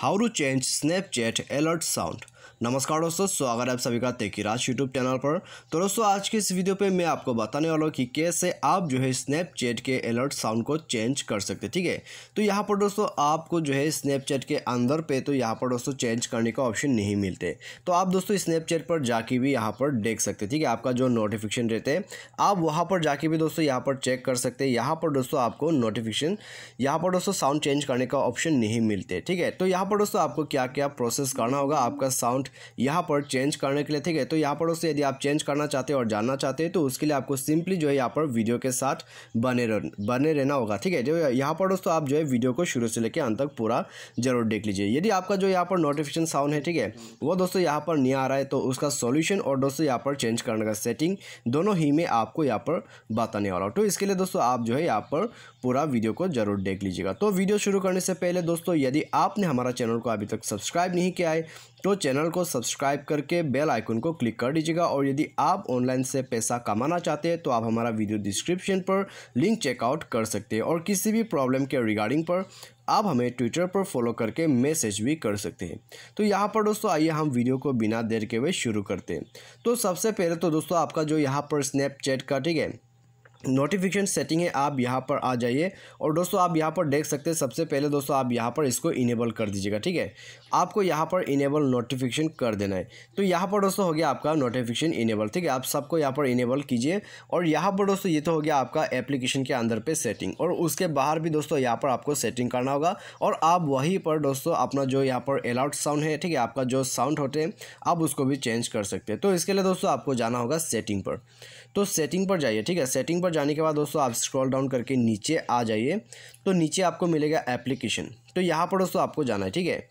how to change Snapchat alert sound. नमस्कार दोस्तों स्वागत है आप सभी का तेकी राज यूट्यूब चैनल पर तो दोस्तों आज की इस वीडियो पे मैं आपको बताने वाला हूँ कि कैसे आप जो है स्नैपचैट के अलर्ट साउंड को चेंज कर सकते ठीक है तो यहाँ पर दोस्तों आपको जो है स्नैपचैट के अंदर पे तो यहाँ पर दोस्तों चेंज करने का ऑप्शन नहीं मिलते तो आप दोस्तों स्नैपचैट पर जाके भी यहाँ पर देख सकते ठीक है आपका जो नोटिफिकेशन रहते हैं आप वहाँ पर जाके भी दोस्तों यहाँ पर चेक कर सकते हैं यहाँ पर दोस्तों आपको नोटिफिकेशन यहाँ पर दोस्तों साउंड चेंज करने का ऑप्शन नहीं मिलते ठीक है तो यहाँ पर दोस्तों आपको क्या क्या प्रोसेस करना होगा आपका साउंड अकाउंट यहाँ पर चेंज करने के लिए ठीक है तो यहाँ पर उससे यदि आप चेंज करना चाहते हैं और जानना चाहते हैं तो उसके लिए आपको सिंपली जो है यहाँ पर वीडियो के साथ बने बने रहना होगा ठीक है जो यहाँ पर दोस्तों आप जो है वीडियो को शुरू से लेकर अंत तक पूरा जरूर देख लीजिए यदि आपका जो यहाँ पर नोटिफिकेशन साउंड है ठीक है वो दोस्तों यहाँ पर नहीं आ रहा है तो उसका सोल्यूशन और दोस्तों यहाँ पर चेंज करने का सेटिंग दोनों ही में आपको यहाँ पर बताने वाला हूँ तो इसके लिए दोस्तों आप जो है यहाँ पर पूरा वीडियो को जरूर देख लीजिएगा तो वीडियो शुरू करने से पहले दोस्तों यदि आपने हमारा चैनल को अभी तक सब्सक्राइब नहीं किया है तो चैनल चैनल को सब्सक्राइब करके बेल आइकन को क्लिक कर दीजिएगा और यदि आप ऑनलाइन से पैसा कमाना चाहते हैं तो आप हमारा वीडियो डिस्क्रिप्शन पर लिंक चेकआउट कर सकते हैं और किसी भी प्रॉब्लम के रिगार्डिंग पर आप हमें ट्विटर पर फॉलो करके मैसेज भी कर सकते हैं तो यहाँ पर दोस्तों आइए हम वीडियो को बिना देर के हुए शुरू करते हैं तो सबसे पहले तो दोस्तों आपका जो यहाँ पर स्नैपचैट का ठीक है नोटिफिकेशन सेटिंग है आप यहाँ पर आ जाइए और दोस्तों आप यहाँ पर देख सकते हैं सबसे पहले दोस्तों आप यहाँ पर इसको इनेबल कर दीजिएगा ठीक है आपको यहाँ पर इनेबल नोटिफिकेशन कर देना है तो यहाँ पर दोस्तों हो गया आपका नोटिफिकेशन इनेबल ठीक है आप सबको यहाँ पर इनेबल कीजिए और यहाँ पर दोस्तों ये तो हो गया आपका एप्लीकेशन के अंदर पर सेटिंग और उसके बाहर भी दोस्तों यहाँ पर आपको सेटिंग करना होगा और आप वहीं पर दोस्तों अपना जो यहाँ पर अलाउड साउंड है ठीक है आपका जो साउंड होते हैं आप उसको भी चेंज कर सकते हैं तो इसके लिए दोस्तों आपको जाना होगा सेटिंग पर तो सेटिंग पर जाइए ठीक है सेटिंग पर जाने के बाद दोस्तों आप स्क्रॉल डाउन करके नीचे आ जाइए तो नीचे आपको मिलेगा एप्लीकेशन तो यहाँ पर दोस्तों आपको जाना है ठीक है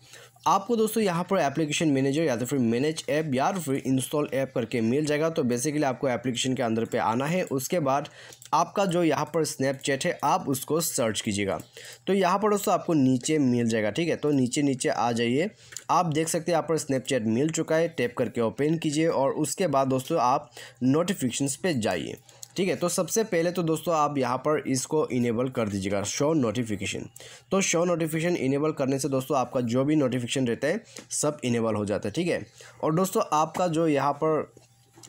आपको दोस्तों यहाँ पर एप्लीकेशन मैनेजर या तो फिर मैनेज ऐप या तो फिर इंस्टॉल ऐप करके मिल जाएगा तो बेसिकली आपको एप्लीकेशन के अंदर पे आना है उसके बाद आपका जो यहाँ पर स्नैपचैट है आप उसको सर्च कीजिएगा तो यहाँ पर दोस्तों आपको नीचे मिल जाएगा ठीक है तो नीचे नीचे आ जाइए आप देख सकते हैं यहाँ पर स्नैपचैट मिल चुका है टैप करके ओपन कीजिए और उसके बाद दोस्तों आप नोटिफिकेशन पर जाइए ठीक है तो सबसे पहले तो दोस्तों आप यहाँ पर इसको इनेबल कर दीजिएगा शो नोटिफिकेशन तो शो नोटिफिकेशन इनेबल करने से दोस्तों आपका जो भी नोटिफिकेशन रहता है सब इनेबल हो जाता है ठीक है और दोस्तों आपका जो यहाँ पर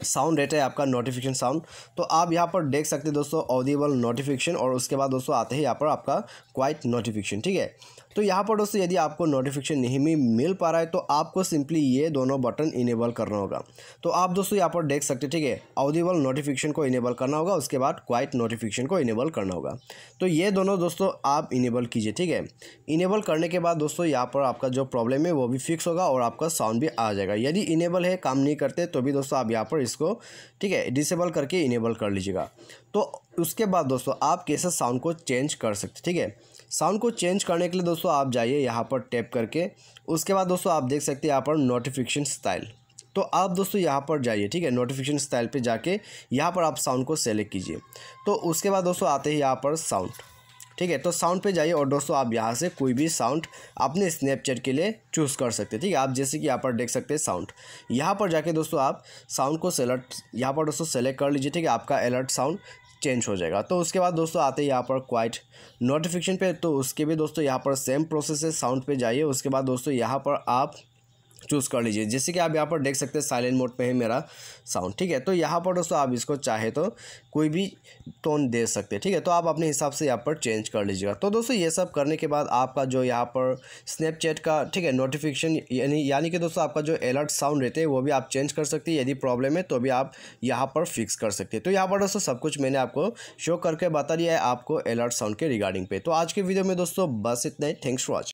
साउंड रेट है आपका नोटिफिकेशन साउंड तो आप यहाँ पर देख सकते हैं दोस्तों ऑडिबल नोटिफिकेशन और उसके बाद दोस्तों आते हैं यहाँ पर आपका क्वाइट नोटिफिकेशन ठीक है तो यहाँ पर दोस्तों यदि आपको नोटिफिकेशन नहीं मिल पा रहा है तो आपको सिंपली ये दोनों बटन इनेबल करना होगा तो आप दोस्तों यहाँ पर देख सकते हैं ठीक है ऑडिबल नोटिफिकेशन को इनेबल करना होगा उसके बाद क्वाइट नोटिफिकेशन को इनेबल करना होगा तो ये दोनों दोस्तों आप इनेबल कीजिए ठीक है इनेबल करने के बाद दोस्तों यहाँ पर आपका जो प्रॉब्लम है वो भी फिक्स होगा और आपका साउंड भी आ जाएगा यदि इनेबल है काम नहीं करते तो भी दोस्तों आप यहाँ पर इसको ठीक है डिसेबल करके इनेबल कर लीजिएगा तो उसके बाद दोस्तों आप कैसे साउंड को चेंज कर सकते ठीक है साउंड को चेंज करने के लिए दोस्तों आप जाइए यहाँ पर टैप करके उसके बाद दोस्तों आप देख सकते हैं यहाँ पर नोटिफिकेशन स्टाइल तो आप दोस्तों यहाँ पर जाइए ठीक है नोटिफिकेशन स्टाइल पे जाके यहाँ पर आप साउंड को सेलेक्ट कीजिए तो उसके बाद दोस्तों आते हैं यहाँ पर साउंड ठीक है तो साउंड पे जाइए और दोस्तों आप यहाँ से कोई भी साउंड अपने स्नैपचैट के लिए चूज़ कर सकते हैं ठीक है आप जैसे कि यहाँ पर देख सकते हैं साउंड यहाँ पर जाके दोस्तों आप साउंड को सेलेक्ट यहाँ पर दोस्तों सेलेक्ट कर लीजिए ठीक है आपका अलर्ट साउंड चेंज हो जाएगा तो उसके बाद दोस्तों आते हैं यहाँ पर क्वाइट नोटिफिकेशन पे तो उसके भी दोस्तों यहाँ पर सेम प्रोसेस है साउंड पे जाइए उसके बाद दोस्तों यहाँ पर आप चूज़ कर लीजिए जैसे कि आप यहाँ पर देख सकते हैं साइलेंट मोड पे है मेरा साउंड ठीक है तो यहाँ पर दोस्तों आप इसको चाहे तो कोई भी टोन दे सकते हैं ठीक है तो आप अपने हिसाब से यहाँ पर चेंज कर लीजिएगा तो दोस्तों ये सब करने के बाद आपका जो यहाँ पर स्नैपचैट का ठीक है नोटिफिकेशन यानी यानी कि दोस्तों आपका जो अलर्ट साउंड रहते हैं वो भी आप चेंज कर सकते हैं यदि प्रॉब्लम है तो भी आप यहाँ पर फिक्स कर सकते हैं तो यहाँ पर दोस्तों सब कुछ मैंने आपको शो करके बता दिया है आपको अलर्ट साउंड के रिगार्डिंग पे तो आज के वीडियो में दोस्तों बस इतना ही थैंक्स फॉर वॉचिंग